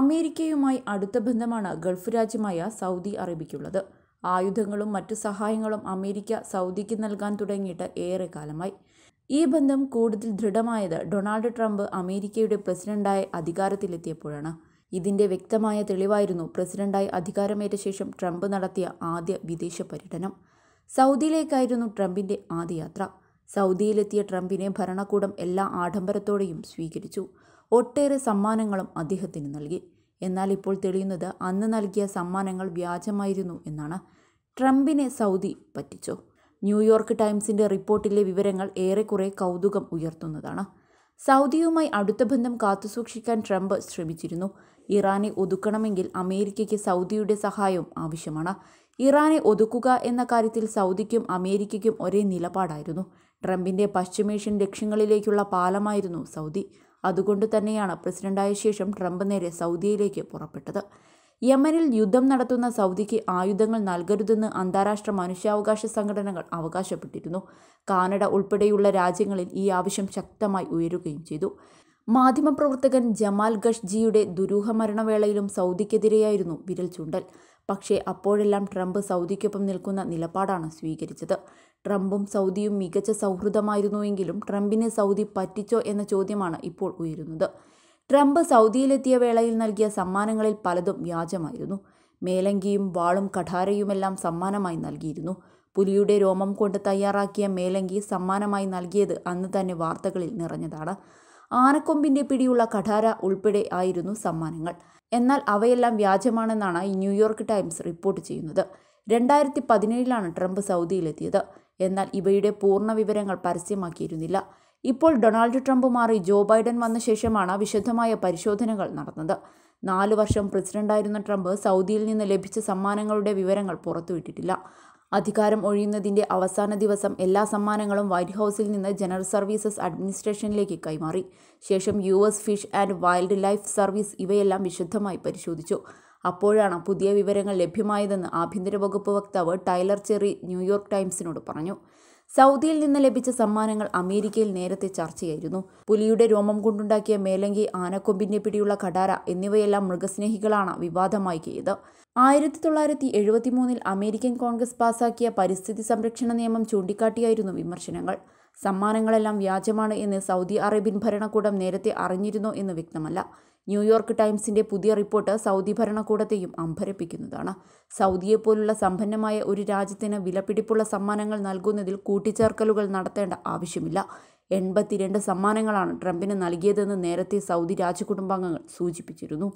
അമേരിക്കയുമായി അടുത്ത ബന്ധമാണ് ഗൾഫ് രാജ്യമായ സൗദി അറേബ്യയ്ക്കുള്ളത് ആയുധങ്ങളും മറ്റു സഹായങ്ങളും അമേരിക്ക സൗദിക്ക് നൽകാൻ തുടങ്ങിയിട്ട് ഏറെ കാലമായി ഈ ബന്ധം കൂടുതൽ ദൃഢമായത് ഡൊണാൾഡ് ട്രംപ് അമേരിക്കയുടെ പ്രസിഡന്റായി അധികാരത്തിലെത്തിയപ്പോഴാണ് ഇതിൻ്റെ വ്യക്തമായ തെളിവായിരുന്നു പ്രസിഡന്റായി അധികാരമേറ്റ ശേഷം ട്രംപ് നടത്തിയ ആദ്യ വിദേശ പര്യടനം സൗദിയിലേക്കായിരുന്നു ട്രംപിൻ്റെ ആദ്യ യാത്ര സൗദിയിലെത്തിയ ട്രംപിനെ ഭരണകൂടം എല്ലാ ആഡംബരത്തോടെയും സ്വീകരിച്ചു ഒട്ടേറെ സമ്മാനങ്ങളും അദ്ദേഹത്തിന് നൽകി എന്നാൽ ഇപ്പോൾ തെളിയുന്നത് അന്ന് നൽകിയ സമ്മാനങ്ങൾ വ്യാജമായിരുന്നു എന്നാണ് ട്രംപിനെ സൗദി പറ്റിച്ചു ന്യൂയോർക്ക് ടൈംസിൻ്റെ റിപ്പോർട്ടിലെ വിവരങ്ങൾ ഏറെക്കുറെ കൗതുകം ഉയർത്തുന്നതാണ് സൗദിയുമായി അടുത്ത ബന്ധം കാത്തുസൂക്ഷിക്കാൻ ട്രംപ് ശ്രമിച്ചിരുന്നു ഇറാനെ ഒതുക്കണമെങ്കിൽ അമേരിക്കയ്ക്ക് സൗദിയുടെ സഹായവും ആവശ്യമാണ് ഇറാനെ ഒതുക്കുക എന്ന കാര്യത്തിൽ സൗദിക്കും അമേരിക്കയ്ക്കും ഒരേ നിലപാടായിരുന്നു ട്രംപിൻ്റെ പശ്ചിമേഷ്യൻ ലക്ഷ്യങ്ങളിലേക്കുള്ള പാലമായിരുന്നു സൗദി അതുകൊണ്ട് തന്നെയാണ് പ്രസിഡന്റായ ശേഷം ട്രംപ് നേരെ സൗദിയിലേക്ക് പുറപ്പെട്ടത് യമനിൽ യുദ്ധം നടത്തുന്ന സൗദിക്ക് ആയുധങ്ങൾ നൽകരുതെന്ന് അന്താരാഷ്ട്ര മനുഷ്യാവകാശ സംഘടനകൾ അവകാശപ്പെട്ടിരുന്നു കാനഡ ഉൾപ്പെടെയുള്ള രാജ്യങ്ങളിൽ ഈ ആവശ്യം ശക്തമായി ഉയരുകയും ചെയ്തു മാധ്യമപ്രവർത്തകൻ ജമാൽ ഗഷ്ജിയുടെ ദുരൂഹ മരണവേളയിലും സൗദിക്കെതിരെയായിരുന്നു വിരൽ ചൂണ്ടൽ പക്ഷേ അപ്പോഴെല്ലാം ട്രംപ് സൗദിക്കൊപ്പം നിൽക്കുന്ന നിലപാടാണ് സ്വീകരിച്ചത് ട്രംപും സൗദിയും മികച്ച സൗഹൃദമായിരുന്നുവെങ്കിലും ട്രംപിനെ സൗദി പറ്റിച്ചോ എന്ന ചോദ്യമാണ് ഇപ്പോൾ ഉയരുന്നത് ട്രംപ് സൗദിയിലെത്തിയ വേളയിൽ നൽകിയ സമ്മാനങ്ങളിൽ പലതും വ്യാജമായിരുന്നു മേലങ്കിയും വാളും കഠാരയുമെല്ലാം സമ്മാനമായി നൽകിയിരുന്നു പുലിയുടെ രോമം കൊണ്ട് തയ്യാറാക്കിയ മേലങ്കി സമ്മാനമായി നൽകിയത് അന്ന് തന്നെ വാർത്തകളിൽ നിറഞ്ഞതാണ് ആനക്കൊമ്പിന്റെ പിടിയുള്ള കഠാര ഉൾപ്പെടെ ആയിരുന്നു സമ്മാനങ്ങൾ എന്നാൽ അവയെല്ലാം വ്യാജമാണെന്നാണ് ഈ ന്യൂയോർക്ക് ടൈംസ് റിപ്പോർട്ട് ചെയ്യുന്നത് രണ്ടായിരത്തി പതിനേഴിലാണ് ട്രംപ് സൗദിയിലെത്തിയത് എന്നാൽ ഇവയുടെ പൂർണ്ണ വിവരങ്ങൾ പരസ്യമാക്കിയിരുന്നില്ല ഇപ്പോൾ ഡൊണാൾഡ് ട്രംപ് മാറി ജോ ബൈഡൻ വന്ന ശേഷമാണ് വിശദമായ പരിശോധനകൾ നടന്നത് നാലു വർഷം പ്രസിഡന്റായിരുന്ന ട്രംപ് സൗദിയിൽ നിന്ന് ലഭിച്ച സമ്മാനങ്ങളുടെ വിവരങ്ങൾ പുറത്തുവിട്ടിട്ടില്ല അധികാരം ഒഴിയുന്നതിൻ്റെ അവസാന ദിവസം എല്ലാ സമ്മാനങ്ങളും വൈറ്റ് ഹൗസിൽ നിന്ന് ജനറൽ സർവീസസ് അഡ്മിനിസ്ട്രേഷനിലേക്ക് കൈമാറി ശേഷം U S fish and wildlife service ഇവയെല്ലാം വിശുദ്ധമായി പരിശോധിച്ചു അപ്പോഴാണ് പുതിയ വിവരങ്ങൾ ലഭ്യമായതെന്ന് ആഭ്യന്തര വകുപ്പ് വക്താവ് ടൈലർ ചെറി ന്യൂയോർക്ക് ടൈംസിനോട് പറഞ്ഞു സൗദിയിൽ നിന്ന് ലഭിച്ച സമ്മാനങ്ങൾ അമേരിക്കയിൽ നേരത്തെ ചർച്ചയായിരുന്നു പുലിയുടെ രോമം കൊണ്ടുണ്ടാക്കിയ മേലങ്കി ആനക്കൊമ്പിന്റെ പിടിയുള്ള കടാര എന്നിവയെല്ലാം മൃഗസ്നേഹികളാണ് വിവാദമാക്കിയത് ആയിരത്തി തൊള്ളായിരത്തി എഴുപത്തി മൂന്നിൽ അമേരിക്കൻ കോൺഗ്രസ് പാസാക്കിയ പരിസ്ഥിതി സംരക്ഷണ നിയമം ചൂണ്ടിക്കാട്ടിയായിരുന്നു വിമർശനങ്ങൾ സമ്മാനങ്ങളെല്ലാം വ്യാജമാണ് എന്ന് സൗദി അറേബ്യൻ ഭരണകൂടം നേരത്തെ അറിഞ്ഞിരുന്നോ എന്ന് വ്യക്തമല്ല ന്യൂയോർക്ക് ടൈംസിന്റെ പുതിയ റിപ്പോർട്ട് സൗദി ഭരണകൂടത്തെയും അമ്പരപ്പിക്കുന്നതാണ് സൗദിയെപ്പോലുള്ള സമ്പന്നമായ ഒരു രാജ്യത്തിന് വിലപിടിപ്പുള്ള സമ്മാനങ്ങൾ നൽകുന്നതിൽ കൂട്ടിച്ചേർക്കലുകൾ നടത്തേണ്ട ആവശ്യമില്ല എൺപത്തിരണ്ട് സമ്മാനങ്ങളാണ് ട്രംപിന് നൽകിയതെന്ന് നേരത്തെ സൗദി രാജകുടുംബാംഗങ്ങൾ സൂചിപ്പിച്ചിരുന്നു